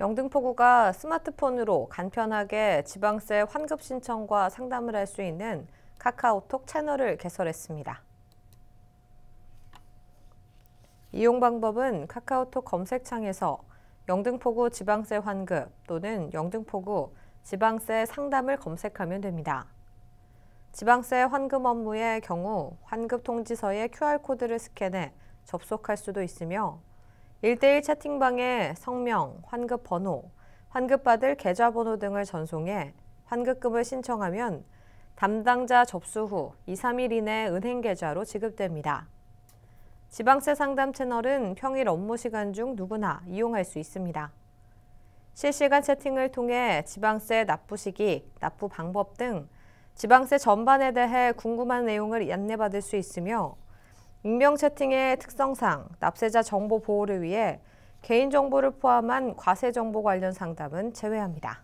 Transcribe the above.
영등포구가 스마트폰으로 간편하게 지방세 환급 신청과 상담을 할 수 있는 카카오톡 채널을 개설했습니다. 이용 방법은 카카오톡 검색창에서 영등포구 지방세 환급 또는 영등포구 지방세 상담을 검색하면 됩니다. 지방세 환급 업무의 경우 환급 통지서의 QR코드를 스캔해 접속할 수도 있으며 1대1 채팅방에 성명, 환급 번호, 환급받을 계좌번호 등을 전송해 환급금을 신청하면 담당자 접수 후 2, 3일 이내 은행 계좌로 지급됩니다. 지방세 상담 채널은 평일 업무 시간 중 누구나 이용할 수 있습니다. 실시간 채팅을 통해 지방세 납부 시기, 납부 방법 등 지방세 전반에 대해 궁금한 내용을 안내받을 수 있으며 익명 채팅의 특성상 납세자 정보 보호를 위해 개인정보를 포함한 과세 정보 관련 상담은 제외합니다.